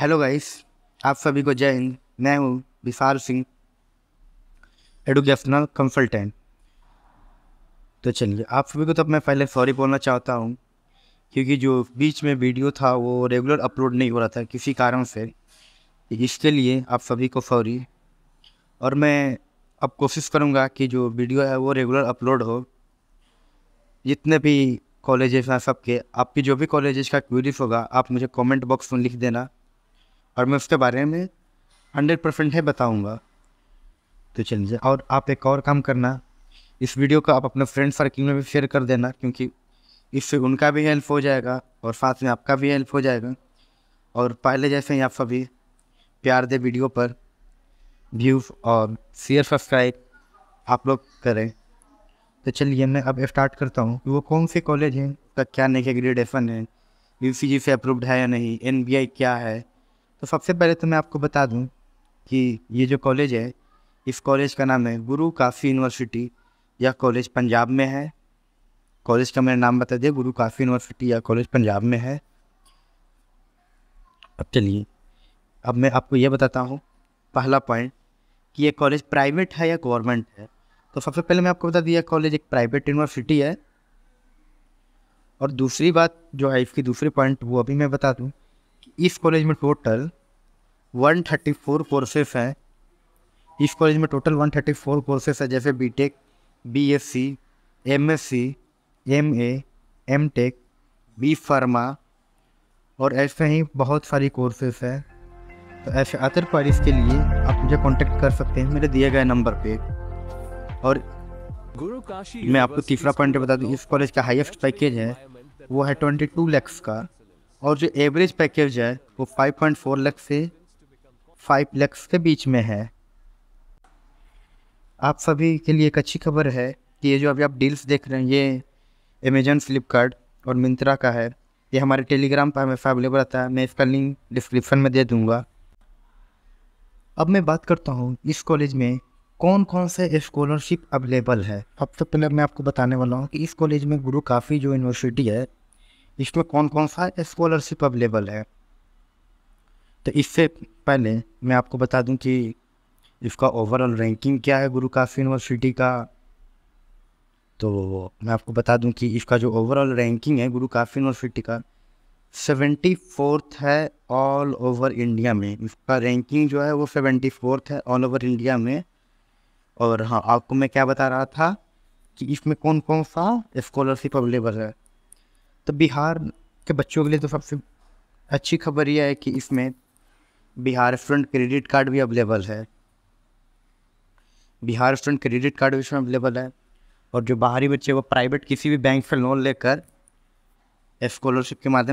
hello guys आप सभी को जय हिंद मैं हूँ विशाल सिंह एडुकेशनल कंसल्टेंट तो चलिए आप सभी को तो मैं पहले सॉरी बोलना चाहता हूँ क्योंकि जो बीच में वीडियो था वो रेगुलर अपलोड नहीं हो रहा था किसी कारण से इसके लिए आप सभी को सॉरी और मैं अब कोशिश करूँगा कि जो वीडियो है वो रेगुलर अपलोड हो जितने भी कॉलेजेस हैं सबके आपकी जो भी कॉलेजेस का क्वेरीज होगा आप मुझे कमेंट बॉक्स में लिख देना और मैं उसके बारे में हंड्रेड परसेंट है बताऊँगा तो चलिए और आप एक और काम करना इस वीडियो को आप अपने फ्रेंड सर्किल में भी शेयर कर देना क्योंकि इससे उनका भी हेल्प हो जाएगा और साथ में आपका भी हेल्प हो जाएगा और पहले जैसे ही आप सभी प्यार दे वीडियो पर व्यूज और शेयर सब्सक्राइब आप लोग करें तो चलिए मैं अब स्टार्ट करता हूँ वो कौन से कॉलेज हैं उसका क्या नेक ग्रेडेशन है यू सी जी से अप्रूव्ड है या नहीं एन क्या है तो सबसे पहले तो मैं आपको बता दूं कि ये जो कॉलेज है इस कॉलेज का नाम है गुरु काफ़ी यूनिवर्सिटी या कॉलेज पंजाब में है कॉलेज का मैंने नाम बता दिया गुरु काफ़ी यूनिवर्सिटी या कॉलेज पंजाब में है अब चलिए अब मैं आपको ये बताता हूँ पहला पॉइंट कि ये कॉलेज प्राइवेट है या गवर्नमेंट है तो सबसे पहले मैं आपको बता दिया कॉलेज एक प्राइवेट यूनिवर्सिटी है और दूसरी बात जो है इसकी दूसरी पॉइंट वो अभी मैं बता दूँ इस कॉलेज में टोटल 134 कोर्सेस हैं इस कॉलेज में टोटल 134 कोर्सेस है जैसे BTech, BSc, MSc, MA, MTech, B Pharma और ऐसे ही बहुत सारी कोर्सेस हैं तो ऐसे अदर पारिस के लिए आप मुझे कांटेक्ट कर सकते हैं मेरे दिए गए नंबर पे और गुरु काशी मैं आपको तीसरा पॉइंट बता दूँ इस कॉलेज का हाईएस्ट पैकेज है वो है ट्वेंटी टू लैक्स का और जो एवरेज पैकेज है वो 5.4 लाख से 5 लाख के बीच में है आप सभी के लिए एक अच्छी खबर है कि ये जो अभी आप डील्स देख रहे हैं ये अमेजन फ्लिपकार्ट और मिंत्रा का है ये हमारे टेलीग्राम पर हमेशा अवेलेबल रहता है मैं इसका लिंक डिस्क्रिप्शन में दे दूँगा अब मैं बात करता हूँ इस कॉलेज में कौन कौन से स्कॉलरशिप अवेलेबल है अब तो पहले मैं आपको बताने वाला हूँ कि इस कॉलेज में गुरु काफ़ी जो यूनिवर्सिटी है इसमें कौन कौन सा स्कॉलरशिप अवेलेबल है तो इससे पहले मैं आपको बता दूं कि इसका ओवरऑल रैंकिंग क्या है गुरु काशी यूनिवर्सिटी का तो मैं आपको बता दूं कि इसका जो ओवरऑल रैंकिंग है गुरु काशी यूनिवर्सिटी का सेवेंटी फोर्थ है ऑल ओवर इंडिया में इसका रैंकिंग जो है वो सेवेंटी फोर्थ है ऑल ओवर इंडिया में और हाँ आपको मैं क्या बता रहा था कि इसमें कौन कौन सा स्कॉलरशिप अवेलेबल है तो बिहार के बच्चों के लिए तो सबसे अच्छी खबर यह है कि इसमें बिहार स्टूडेंट क्रेडिट कार्ड भी अवेलेबल है बिहार स्टूडेंट क्रेडिट कार्ड भी इसमें अवेलेबल है और जो बाहरी बच्चे वो प्राइवेट किसी भी बैंक से लोन लेकर स्कॉलरशिप के माध्यम